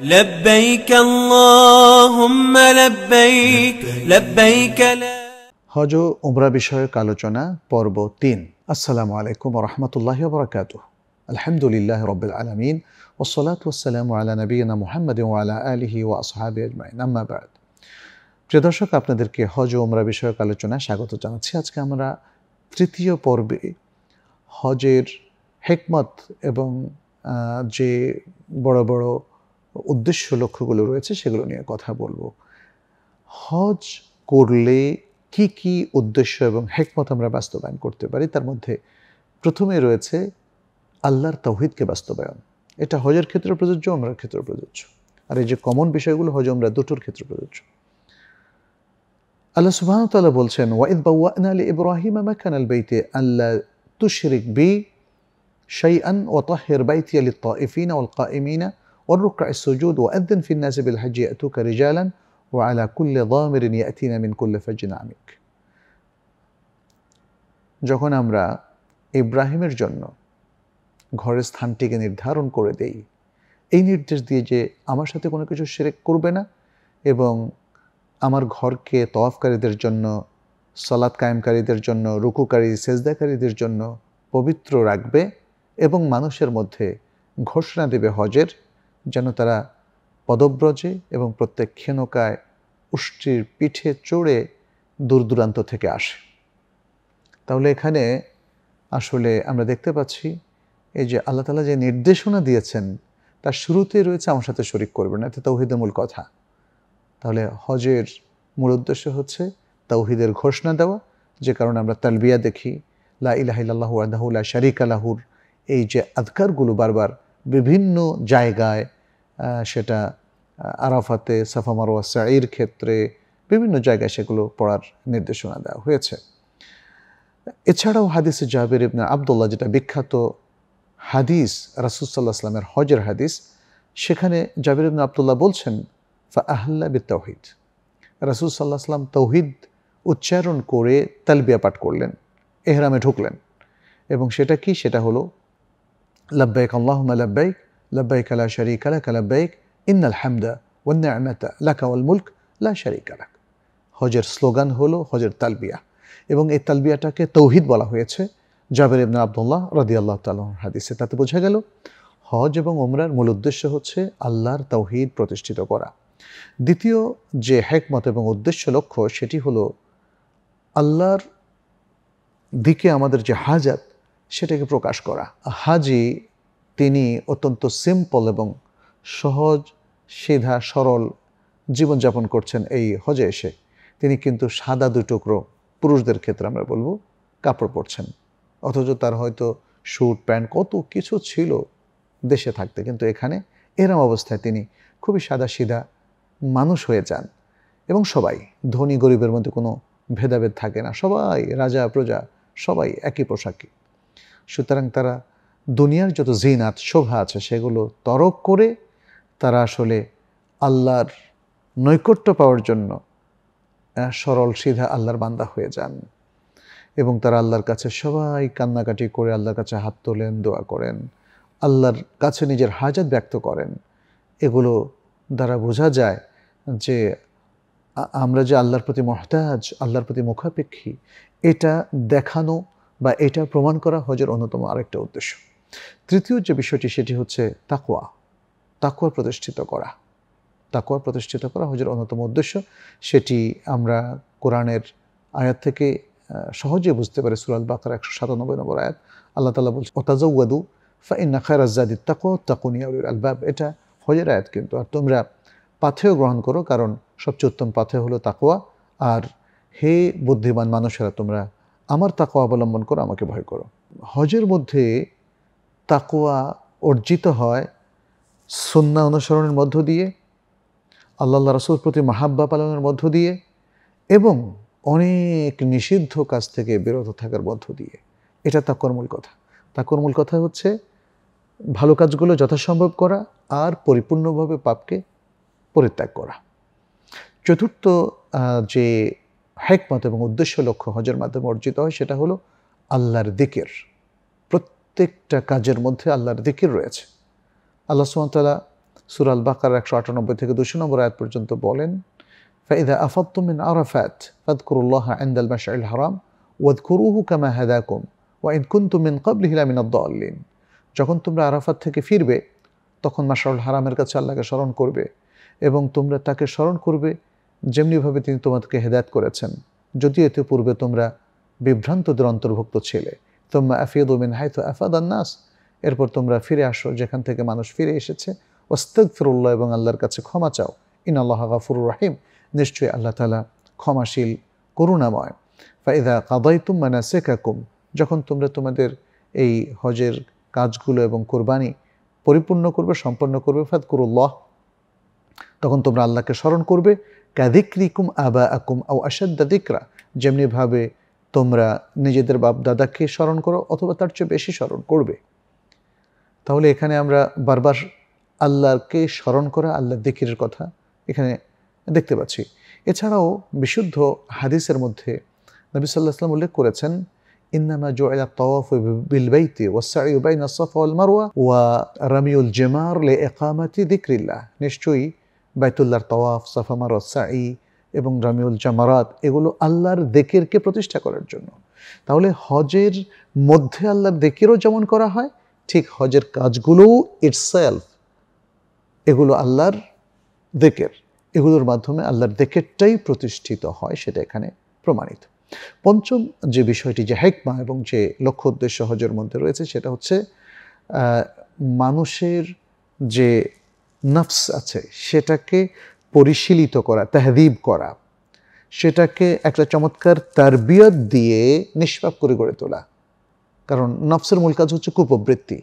لبيك اللهم لبيك لبيك لا হজ ও উমরা বিষয়ক আলোচনা পর্ব তিন আসসালামু আলাইকুম রহমতুল্লাহ বরকাত আলহামদুলিল্লাহ রবিল আলমিন ওসলাত ওসালাম আলা নবীনা মোহাম্মদ আলা আলহি ও আসহাবি আজমাইন আম্মাবাদ প্রিয় দর্শক আপনাদেরকে হজ ও উমরা বিষয়ক আলোচনায় স্বাগত জানাচ্ছি আজকে আমরা তৃতীয় পর্বে হজের হেকমত এবং যে বড় বড় উদ্দেশ্য লক্ষ্যগুলো রয়েছে সেগুলো নিয়ে কথা বলবো হজ করলে কি কি উদ্দেশ্য এবং হেকমত আমরা বাস্তবায়ন করতে পারি তার মধ্যে প্রথমে রয়েছে আল্লাহর তৌহিদকে বাস্তবায়ন এটা হজের ক্ষেত্রে প্রযোজ্য আমরা ক্ষেত্রে প্রযোজ্য আর এই যে কমন বিষয়গুলো হজ আমরা দুটোর ক্ষেত্রে প্রযোজ্য আল্লাহ সুবাহতাল্লাহ বলছেন ওয়াইদ বাউয়ান আলী ইব্রাহিম মাকান আল বেইতে আল্লাহ তুশরিক বি ও তাহের বাইতি আলী তাইফিনা কা ইমিনা والركع السجود وأذن في الناس بالحج يأتوك رجالا وعلى كل ضامر يأتينا من كل فج عميق যখন আমরা ইব্রাহিমের জন্য ঘরের স্থানটিকে নির্ধারণ করে দেই এই নির্দেশ দিয়ে যে আমার সাথে কোনো কিছু সেরেক করবে না এবং আমার ঘরকে তওয়াফকারীদের জন্য সলাৎ কায়েমকারীদের জন্য রুকুকারী সেজদাকারীদের জন্য পবিত্র রাখবে এবং মানুষের মধ্যে ঘোষণা দেবে হজের যেন তারা পদব্রজে এবং প্রত্যেক ক্ষেনকায় উষ্টির পিঠে চড়ে দূর দূরান্ত থেকে আসে তাহলে এখানে আসলে আমরা দেখতে পাচ্ছি এই যে আল্লাহ তালা যে নির্দেশনা দিয়েছেন তার শুরুতেই রয়েছে আমার সাথে শরিক করবে না এতে তৌহিদের মূল কথা তাহলে হজের মূল উদ্দেশ্য হচ্ছে তৌহিদের ঘোষণা দেওয়া যে কারণে আমরা তালবিয়া দেখি লা ইলাহিল্লাহু আদাহুল্লাহ শারিক আলাহুর এই যে আদকারগুলো বারবার বিভিন্ন জায়গায় সেটা আরাফাতে সাফা মারোয়া সাঈর ক্ষেত্রে বিভিন্ন জায়গায় সেগুলো পড়ার নির্দেশনা দেওয়া হয়েছে এছাড়াও হাদিসে জাবির ইবনে আবদুল্লাহ যেটা বিখ্যাত হাদিস রাসুসাল্লাহ আসলামের হজের হাদিস সেখানে জাবির ইবনে আবদুল্লাহ বলছেন ফা আহ্লা বি তৌহিদ রাসুল সাল্লাহ আসলাম তৌহিদ উচ্চারণ করে তালবিয়া পাঠ করলেন এহরামে ঢুকলেন এবং সেটা কি সেটা হলো লাব্বাইক আল্লাহ লাব্বাইক লব্বাইক লা শরিক লাক লব্বাইক ইন্নাল হামদা ওয়ান্নামাতা লাকা ওয়াল মুলক লা শরিক লাক হজের স্লোগান হলো হজের তালবিয়া এবং এই তালবিয়াটাকে তৌহিদ বলা হয়েছে জাবের ইবনা আবদুল্লাহ রদি আল্লাহ তালন হাদিসে তাতে বোঝা গেল হজ এবং ওমরার মূল উদ্দেশ্য হচ্ছে আল্লাহর তৌহিদ প্রতিষ্ঠিত করা দ্বিতীয় যে হ্যাকমত এবং উদ্দেশ্য লক্ষ্য সেটি হলো আল্লাহর দিকে আমাদের যে হাজাত সেটাকে প্রকাশ করা হাজি তিনি অত্যন্ত সিম্পল এবং সহজ সিধা সরল জীবনযাপন করছেন এই হজে এসে তিনি কিন্তু সাদা দুটুকরো টুকরো পুরুষদের ক্ষেত্রে আমরা বলবো কাপড় পরছেন অথচ তার হয়তো স্যুট প্যান্ট কত কিছু ছিল দেশে থাকতে কিন্তু এখানে এরম অবস্থায় তিনি খুবই সাদা সিধা মানুষ হয়ে যান এবং সবাই ধনী গরিবের মধ্যে কোনো ভেদাভেদ থাকে না সবাই রাজা প্রজা সবাই একই পোশাকে সুতরাং তারা দুনিয়ার যত জিনাত শোভা আছে সেগুলো তরক করে তারা আসলে আল্লাহর নৈকট্য পাওয়ার জন্য সরল সিধা আল্লাহর বান্দা হয়ে যান এবং তারা আল্লাহর কাছে সবাই কান্নাকাটি করে আল্লাহর কাছে হাত তোলেন দোয়া করেন আল্লাহর কাছে নিজের হাজাত ব্যক্ত করেন এগুলো দ্বারা বোঝা যায় যে আমরা যে আল্লাহর প্রতি মহতাজ আল্লাহর প্রতি মুখাপেক্ষী এটা দেখানো বা এটা প্রমাণ করা হজের অন্যতম আরেকটা উদ্দেশ্য তৃতীয় যে বিষয়টি সেটি হচ্ছে তাকুয়া তাকুয়া প্রতিষ্ঠিত করা তাকুয়া প্রতিষ্ঠিত করা হজের অন্যতম উদ্দেশ্য সেটি আমরা কোরআনের আয়াত থেকে সহজে বুঝতে পারি সুরাল বাকার একশো সাতানব্বই নম্বর আয়াত আল্লাহ তালা বলছে ওতাজাউয়াদু ফাইন্না রাজাদি তাকো তাকুনিয়া আলবাব এটা হজের আয়াত কিন্তু আর তোমরা পাথেও গ্রহণ করো কারণ সবচেয়ে উত্তম পাথে হলো তাকোয়া আর হে বুদ্ধিমান মানুষেরা তোমরা আমার তাকোয়া অবলম্বন করো আমাকে ভয় করো হজের মধ্যে তাকুয়া অর্জিত হয় সুন্না অনুসরণের মধ্য দিয়ে আল্লাহ রসুল প্রতি মাহাব্বা পালনের মধ্য দিয়ে এবং অনেক নিষিদ্ধ কাজ থেকে বিরত থাকার মধ্য দিয়ে এটা তাকর মূল কথা তাকর মূল কথা হচ্ছে ভালো কাজগুলো যথাসম্ভব করা আর পরিপূর্ণভাবে পাপকে পরিত্যাগ করা চতুর্থ যে হ্যাকমত এবং উদ্দেশ্য লক্ষ্য হজের মাধ্যমে অর্জিত হয় সেটা হলো আল্লাহর দিকের প্রত্যেকটা কাজের মধ্যে আল্লাহর দিকির রয়েছে আল্লাহ সুমতলা সুরাল বাকার একশো আটানব্বই থেকে দুশো নম্বর আয়াত পর্যন্ত বলেন ফাইদা আফাত্তুমিন আরাফাত ফাদকুরুল্লাহ আন্দাল মাশাইল হারাম ওয়াদকুরুহু কামা হাদাকুম ওয়াইন তুমিন কাবলি হিলামিন আদ্দাল্লিন যখন তোমরা আরাফাত থেকে ফিরবে তখন মাসাউল হারামের কাছে আল্লাহকে স্মরণ করবে এবং তোমরা তাকে স্মরণ করবে যেমনিভাবে তিনি তোমাদেরকে হেদায়ত করেছেন যদি এতে পূর্বে তোমরা বিভ্রান্তদের অন্তর্ভুক্ত ছিলে তোম্মা আফিদু মিন হাইতু আফাদ নাস এরপর তোমরা ফিরে আসো যেখান থেকে মানুষ ফিরে এসেছে ওস্তাক ফিরুল্লাহ এবং আল্লাহর কাছে ক্ষমা চাও ইন আল্লাহ গাফুর রাহিম নিশ্চয়ই আল্লাহ তালা ক্ষমাশীল করুণাময় ফাইদা কাদাই তুম্মানা সেকাকুম যখন তোমরা তোমাদের এই হজের কাজগুলো এবং কোরবানি পরিপূর্ণ করবে সম্পন্ন করবে ফাদ করুল্লাহ তখন তোমরা আল্লাহকে স্মরণ করবে ক্যাদিক্রিকুম আবা আকুম আও আসাদ্দা দিকরা যেমনিভাবে তোমরা নিজেদের বাপ দাদাকে স্মরণ করো অথবা তার চেয়ে বেশি স্মরণ করবে তাহলে এখানে আমরা বারবার আল্লাহকে স্মরণ করা আল্লাহ দিকিরের কথা এখানে দেখতে পাচ্ছি এছাড়াও বিশুদ্ধ হাদিসের মধ্যে নবী সাল্লাহ আসলাম উল্লেখ করেছেন إنما جعل الطواف بالبيت والسعي بين الصفا ওয়া ورمي জেমার লে ذكر দিকরিল্লাহ নিশ্চয়ই বাইতুল্লাহর তওয়াফ সাফা মার সাঈ এবং জামিউল জামারাত এগুলো আল্লাহর দেকেরকে প্রতিষ্ঠা করার জন্য তাহলে হজের মধ্যে আল্লাহর দেকেরও যেমন করা হয় ঠিক হজের কাজগুলোও ইটসেলফ এগুলো আল্লাহর দেকের এগুলোর মাধ্যমে আল্লাহর দেকেরটাই প্রতিষ্ঠিত হয় সেটা এখানে প্রমাণিত পঞ্চম যে বিষয়টি যে হেকমা এবং যে লক্ষ্য উদ্দেশ্য হজের মধ্যে রয়েছে সেটা হচ্ছে মানুষের যে নফস আছে সেটাকে পরিশীলিত করা তেহদিব করা সেটাকে একটা চমৎকার তারবিয়ত দিয়ে নিষ্পাপ করে গড়ে তোলা কারণ নফসের মূল কাজ হচ্ছে কুপবৃত্তি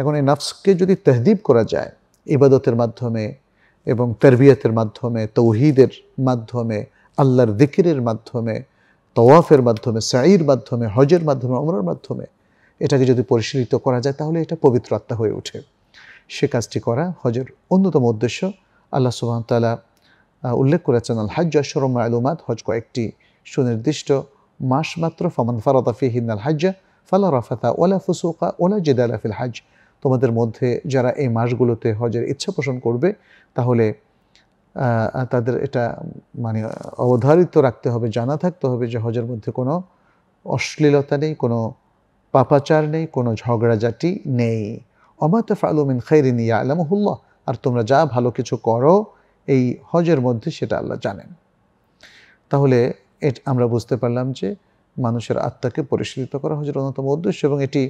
এখন এই নফসকে যদি তেহদিব করা যায় ইবাদতের মাধ্যমে এবং তারবিয়তের মাধ্যমে তৌহিদের মাধ্যমে আল্লাহর দিকিরের মাধ্যমে তওয়াফের মাধ্যমে সাইর মাধ্যমে হজের মাধ্যমে অমরার মাধ্যমে এটাকে যদি পরিশীলিত করা যায় তাহলে এটা পবিত্র আত্মা হয়ে ওঠে সে কাজটি করা হজের অন্যতম উদ্দেশ্য আল্লাহ তালা উল্লেখ করেছেন আল হাজ্য আশরম আলুমাত হজ কয়েকটি সুনির্দিষ্ট মাস মাত্র ফমান ফারাদাফি আল হাজ্জা ফালা রাফাতা ওলা ফুসুকা ওলা জেদালা ফিল হাজ তোমাদের মধ্যে যারা এই মাসগুলোতে হজের ইচ্ছা পোষণ করবে তাহলে তাদের এটা মানে অবধারিত রাখতে হবে জানা থাকতে হবে যে হজের মধ্যে কোনো অশ্লীলতা নেই কোনো পাপাচার নেই কোনো ঝগড়াঝাটি নেই অমাত ফালুমিন খৈরিন ইয়া আলমহুল্লাহ আর তোমরা যা ভালো কিছু করো এই হজের মধ্যে সেটা আল্লাহ জানেন তাহলে আমরা বুঝতে পারলাম যে মানুষের আত্মাকে পরিশীলিত করা হজের অন্যতম উদ্দেশ্য এবং এটি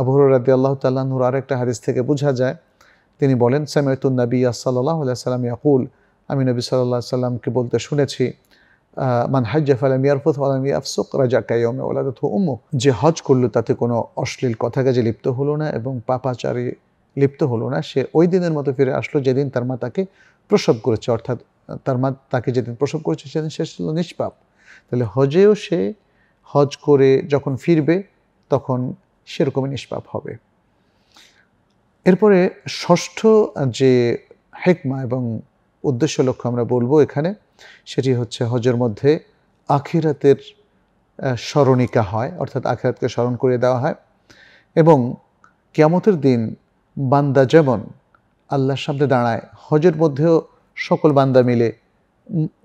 আবহর রাদি আল্লাহ নুর আরেকটা হাদিস থেকে বোঝা যায় তিনি বলেন সামিয়াতুন নবী আল্লাহ সাল্লাম ইয়াকুল আমি নবী সাল্লাহ সাল্লামকে বলতে শুনেছি মান হাজ্জা ফালাম ইয়ারফুত আলাম ইয়াফসুক রাজা কায়মে ওলাদ উম্মু যে হজ করলো তাতে কোনো অশ্লীল কথা কাজে লিপ্ত হলো না এবং পাপাচারী লিপ্ত হলো না সে ওই দিনের মতো ফিরে আসলো যেদিন তার মা তাকে প্রসব করেছে অর্থাৎ তার মা তাকে যেদিন প্রসব করেছে সেদিন সে ছিল নিষ্পাপ তাহলে হজেও সে হজ করে যখন ফিরবে তখন সেরকমই নিষ্পাপ হবে এরপরে ষষ্ঠ যে হেকমা এবং উদ্দেশ্য লক্ষ্য আমরা বলবো এখানে সেটি হচ্ছে হজের মধ্যে আখিরাতের স্মরণিকা হয় অর্থাৎ আখিরাতকে স্মরণ করে দেওয়া হয় এবং কেমতের দিন বান্দা যেমন আল্লাহর সামনে দাঁড়ায় হজের মধ্যেও সকল বান্দা মিলে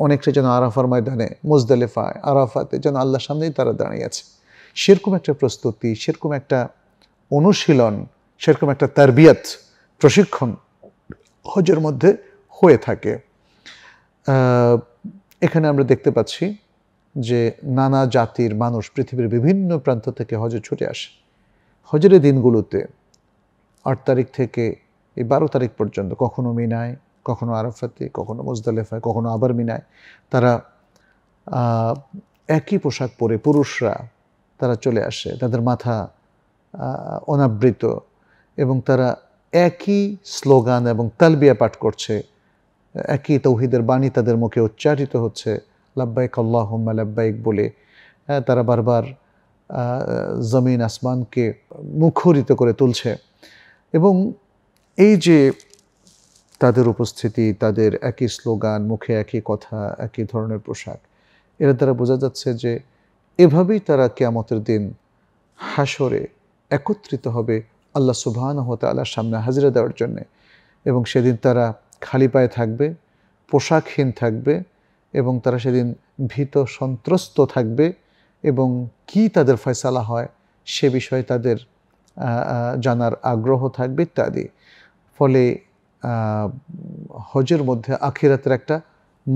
অনেকটা যেন আরাফার ময়দানে মোজদালেফায় আরাফাতে যেন আল্লাহর সামনেই তারা দাঁড়িয়ে আছে সেরকম একটা প্রস্তুতি সেরকম একটা অনুশীলন সেরকম একটা তারবিয়াত প্রশিক্ষণ হজের মধ্যে হয়ে থাকে এখানে আমরা দেখতে পাচ্ছি যে নানা জাতির মানুষ পৃথিবীর বিভিন্ন প্রান্ত থেকে হজে ছুটে আসে হজের দিনগুলোতে আট তারিখ থেকে এই বারো তারিখ পর্যন্ত কখনো মিনায় কখনো আরাফাতে কখনো মোজদালেফায় কখনো আবার মিনায় তারা একই পোশাক পরে পুরুষরা তারা চলে আসে তাদের মাথা অনাবৃত এবং তারা একই স্লোগান এবং তালবিয়া পাঠ করছে একই তৌহিদের বাণী তাদের মুখে উচ্চারিত হচ্ছে লাব্বাইক আল্লাহম্মা লাব্বাইক বলে হ্যাঁ, তারা বারবার জমিন আসমানকে মুখরিত করে তুলছে এবং এই যে তাদের উপস্থিতি তাদের একই স্লোগান মুখে একই কথা একই ধরনের পোশাক এরা দ্বারা বোঝা যাচ্ছে যে এভাবেই তারা কেয়ামতের দিন হাসরে একত্রিত হবে আল্লাহ সুবাহান হতে আল্লাহর সামনে হাজিরা দেওয়ার জন্যে এবং সেদিন তারা খালি পায়ে থাকবে পোশাকহীন থাকবে এবং তারা সেদিন ভীত সন্ত্রস্ত থাকবে এবং কি তাদের ফয়সালা হয় সে বিষয়ে তাদের জানার আগ্রহ থাকবে ইত্যাদি ফলে হজের মধ্যে আখিরাতের একটা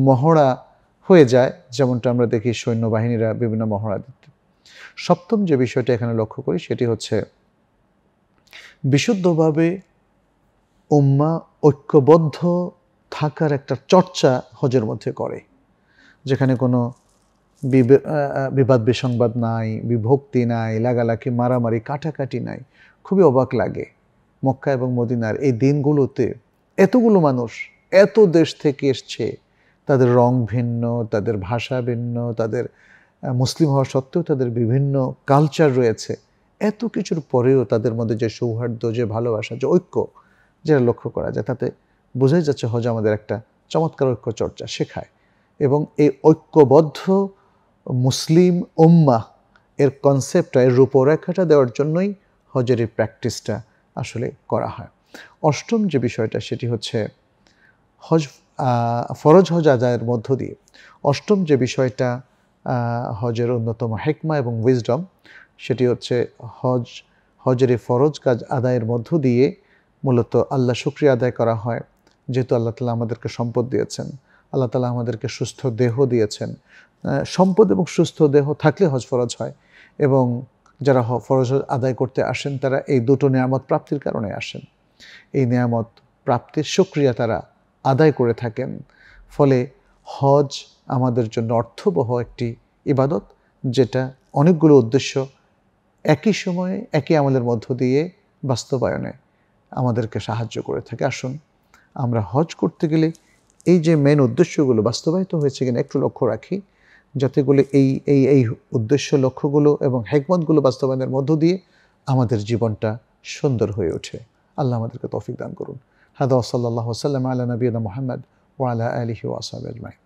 মহড়া হয়ে যায় যেমনটা আমরা দেখি সৈন্যবাহিনীরা বিভিন্ন মহড়া দিত সপ্তম যে বিষয়টা এখানে লক্ষ্য করি সেটি হচ্ছে বিশুদ্ধভাবে উম্মা ঐক্যবদ্ধ থাকার একটা চর্চা হজের মধ্যে করে যেখানে কোনো বিবাদ বিসংবাদ নাই বিভক্তি নাই লাগালাগি মারামারি কাটাকাটি নাই খুবই অবাক লাগে মক্কা এবং মদিনার এই দিনগুলোতে এতগুলো মানুষ এত দেশ থেকে এসছে তাদের রং ভিন্ন তাদের ভাষা ভিন্ন তাদের মুসলিম হওয়া সত্ত্বেও তাদের বিভিন্ন কালচার রয়েছে এত কিছুর পরেও তাদের মধ্যে যে সৌহার্দ্য যে ভালোবাসা যে ঐক্য যেটা লক্ষ্য করা যায় তাতে বোঝাই যাচ্ছে হজ আমাদের একটা চমৎকার ঐক্য চর্চা শেখায় এবং এই ঐক্যবদ্ধ মুসলিম উম্মা এর কনসেপ্টটা এর রূপরেখাটা দেওয়ার জন্যই হজের এই প্র্যাকটিসটা আসলে করা হয় অষ্টম যে বিষয়টা সেটি হচ্ছে হজ ফরজ হজ আদায়ের মধ্য দিয়ে অষ্টম যে বিষয়টা হজের অন্যতম হেকমা এবং উইজডম সেটি হচ্ছে হজ হজের এই ফরজ কাজ আদায়ের মধ্য দিয়ে মূলত আল্লাহ শুক্রিয়া আদায় করা হয় যেহেতু আল্লাহ তালা আমাদেরকে সম্পদ দিয়েছেন আল্লাহ তালা আমাদেরকে সুস্থ দেহ দিয়েছেন সম্পদ এবং সুস্থ দেহ থাকলে হজ ফরজ হয় এবং যারা ফরজ আদায় করতে আসেন তারা এই দুটো নিয়ামত প্রাপ্তির কারণে আসেন এই নিয়ামত প্রাপ্তির সক্রিয়া তারা আদায় করে থাকেন ফলে হজ আমাদের জন্য অর্থবহ একটি ইবাদত যেটা অনেকগুলো উদ্দেশ্য একই সময়ে একই আমলের মধ্য দিয়ে বাস্তবায়নে আমাদেরকে সাহায্য করে থাকে আসুন আমরা হজ করতে গেলে এই যে মেন উদ্দেশ্যগুলো বাস্তবায়িত হয়েছে কিনা একটু লক্ষ্য রাখি যাতেগুলো এই এই এই উদ্দেশ্য লক্ষ্যগুলো এবং হেকমতগুলো বাস্তবায়নের মধ্য দিয়ে আমাদের জীবনটা সুন্দর হয়ে ওঠে আল্লাহ আমাদেরকে তফিক দান করুন হাদ সাল্লাহ সাল্লাম আল্লাহ নবীনা মোহাম্মদ ওয়ালা আলহি ওয়াসাব